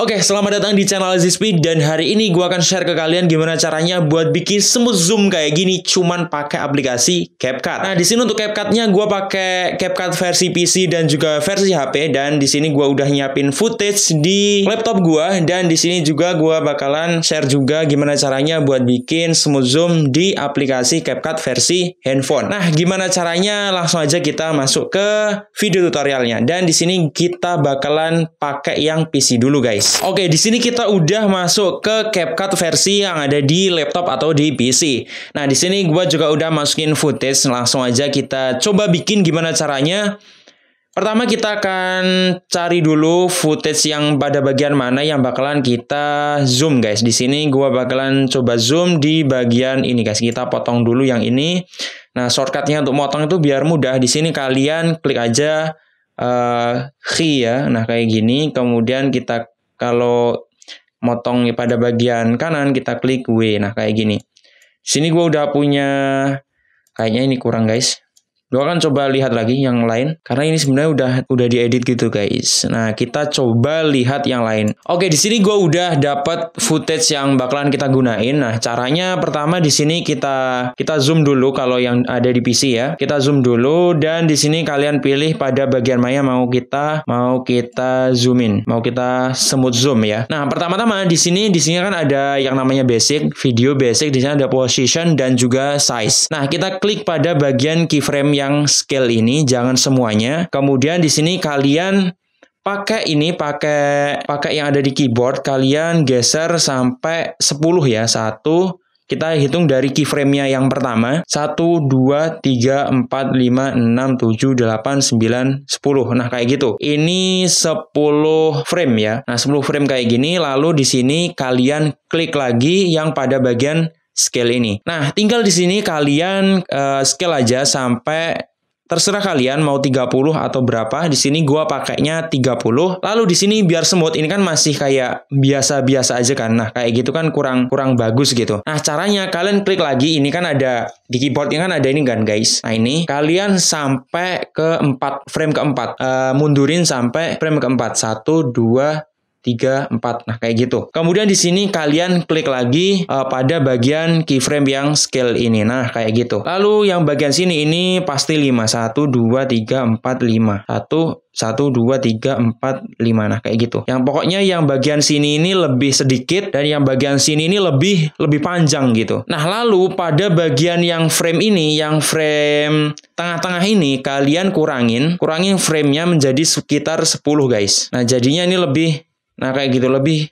Oke, selamat datang di channel Speed dan hari ini gue akan share ke kalian gimana caranya buat bikin smooth zoom kayak gini cuman pakai aplikasi CapCut. Nah, di sini untuk CapCut-nya gue pakai CapCut versi PC dan juga versi HP dan di sini gue udah nyiapin footage di laptop gue dan di sini juga gue bakalan share juga gimana caranya buat bikin smooth zoom di aplikasi CapCut versi handphone. Nah, gimana caranya? Langsung aja kita masuk ke video tutorialnya dan di sini kita bakalan pakai yang PC dulu guys. Oke, di sini kita udah masuk ke CapCut versi yang ada di laptop atau di PC. Nah, di sini gue juga udah masukin footage. Langsung aja kita coba bikin gimana caranya. Pertama kita akan cari dulu footage yang pada bagian mana yang bakalan kita zoom guys. Di sini gua bakalan coba zoom di bagian ini guys. Kita potong dulu yang ini. Nah, shortcutnya untuk motong itu biar mudah. Di sini kalian klik aja uh, ya. Nah, kayak gini. Kemudian kita kalau motong pada bagian kanan kita klik W. Nah kayak gini. Sini gue udah punya kayaknya ini kurang guys. Gue akan coba lihat lagi yang lain karena ini sebenarnya udah udah diedit gitu guys. Nah, kita coba lihat yang lain. Oke, di sini gue udah dapat footage yang bakalan kita gunain. Nah, caranya pertama di sini kita kita zoom dulu kalau yang ada di PC ya. Kita zoom dulu dan di sini kalian pilih pada bagian mana mau kita mau kita zoomin, mau kita semut zoom ya. Nah, pertama-tama di sini di sini kan ada yang namanya basic, video basic, di sini ada position dan juga size. Nah, kita klik pada bagian keyframe yang scale ini, jangan semuanya. Kemudian di sini kalian pakai ini pakai pakai yang ada di keyboard kalian geser sampai 10 ya. 1 kita hitung dari keyframe-nya yang pertama 1 2 3 4 5 6 7 8 9 10. Nah, kayak gitu. Ini 10 frame ya. Nah, 10 frame kayak gini lalu di sini kalian klik lagi yang pada bagian scale ini. Nah, tinggal di sini kalian uh, scale aja sampai Terserah kalian mau 30 atau berapa. Di sini gua pakainya 30. Lalu di sini biar semut ini kan masih kayak biasa-biasa aja kan. Nah, kayak gitu kan kurang kurang bagus gitu. Nah, caranya kalian klik lagi ini kan ada di keyboard ini kan ada ini kan guys. Nah, ini kalian sampai ke 4 frame keempat. Uh, mundurin sampai frame keempat. 1 2 3, 4. Nah, kayak gitu. Kemudian di sini kalian klik lagi uh, pada bagian keyframe yang scale ini. Nah, kayak gitu. Lalu yang bagian sini ini pasti 5. 1, 2, 3, 4, 5. satu 1, 2, 3, 4, 5. Nah, kayak gitu. Yang pokoknya yang bagian sini ini lebih sedikit dan yang bagian sini ini lebih lebih panjang gitu. Nah, lalu pada bagian yang frame ini, yang frame tengah-tengah ini kalian kurangin, kurangin framenya menjadi sekitar 10 guys. Nah, jadinya ini lebih Nah kayak gitu lebih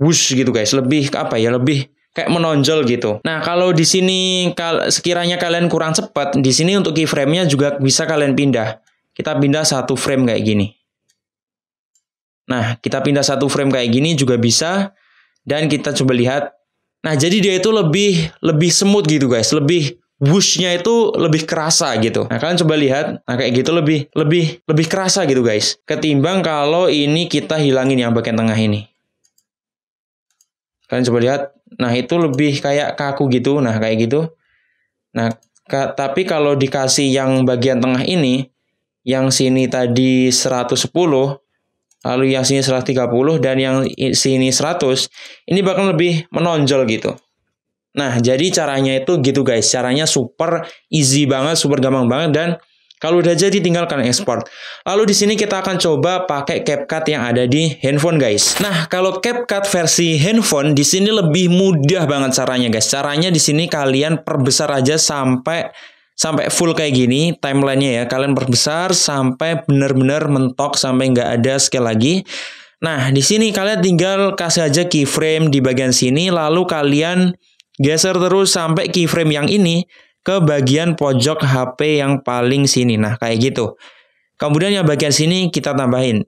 wush gitu guys, lebih apa ya lebih kayak menonjol gitu. Nah kalau di sini sekiranya kalian kurang cepat, di sini untuk keyframe-nya juga bisa kalian pindah. Kita pindah satu frame kayak gini. Nah kita pindah satu frame kayak gini juga bisa dan kita coba lihat. Nah jadi dia itu lebih lebih semut gitu guys, lebih wushnya itu lebih kerasa gitu. Nah kalian coba lihat, nah kayak gitu lebih lebih lebih kerasa gitu guys. Ketimbang kalau ini kita hilangin yang bagian tengah ini. Kalian coba lihat, nah itu lebih kayak kaku gitu, nah kayak gitu. Nah ka, tapi kalau dikasih yang bagian tengah ini, yang sini tadi 110, lalu yang sini 130 dan yang sini 100, ini bahkan lebih menonjol gitu. Nah, jadi caranya itu gitu guys. Caranya super easy banget, super gampang banget dan kalau udah jadi tinggalkan ekspor. Lalu di sini kita akan coba pakai CapCut yang ada di handphone guys. Nah, kalau CapCut versi handphone di sini lebih mudah banget caranya guys. Caranya di sini kalian perbesar aja sampai sampai full kayak gini timelinenya ya. Kalian perbesar sampai benar-benar mentok sampai nggak ada scale lagi. Nah, di sini kalian tinggal kasih aja keyframe di bagian sini lalu kalian Geser terus sampai keyframe yang ini ke bagian pojok HP yang paling sini. Nah, kayak gitu. Kemudian yang bagian sini kita tambahin.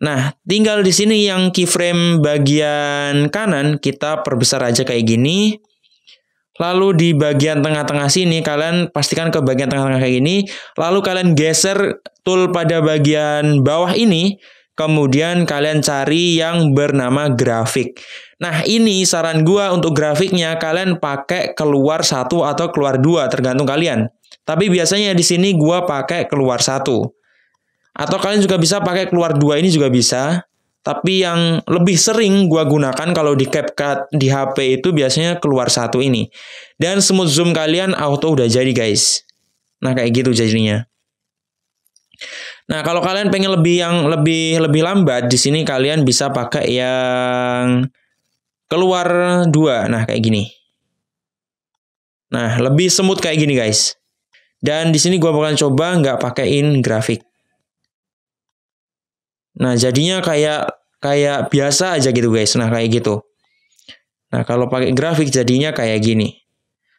Nah, tinggal di sini yang keyframe bagian kanan kita perbesar aja kayak gini. Lalu di bagian tengah-tengah sini kalian pastikan ke bagian tengah-tengah kayak gini. Lalu kalian geser tool pada bagian bawah ini Kemudian kalian cari yang bernama grafik. Nah, ini saran gua untuk grafiknya kalian pakai keluar satu atau keluar dua tergantung kalian. Tapi biasanya di sini gua pakai keluar satu. Atau kalian juga bisa pakai keluar dua ini juga bisa. Tapi yang lebih sering gua gunakan kalau di CapCut di HP itu biasanya keluar satu ini. Dan smooth zoom kalian auto udah jadi guys. Nah kayak gitu jadinya. Nah, kalau kalian pengen lebih yang lebih lebih lambat di sini kalian bisa pakai yang keluar dua. Nah, kayak gini. Nah, lebih semut kayak gini, guys. Dan di sini gua bakalan coba nggak pakaiin grafik. Nah, jadinya kayak kayak biasa aja gitu, guys. Nah, kayak gitu. Nah, kalau pakai grafik jadinya kayak gini.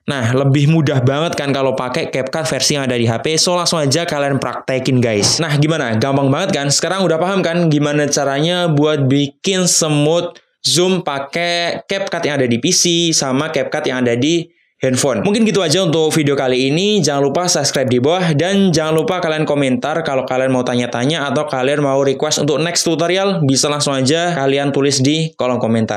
Nah, lebih mudah banget kan kalau pakai CapCut versi yang ada di HP. So, langsung aja kalian praktekin guys. Nah, gimana? Gampang banget kan? Sekarang udah paham kan gimana caranya buat bikin semut zoom pakai CapCut yang ada di PC sama CapCut yang ada di handphone. Mungkin gitu aja untuk video kali ini. Jangan lupa subscribe di bawah dan jangan lupa kalian komentar kalau kalian mau tanya-tanya atau kalian mau request untuk next tutorial bisa langsung aja kalian tulis di kolom komentar.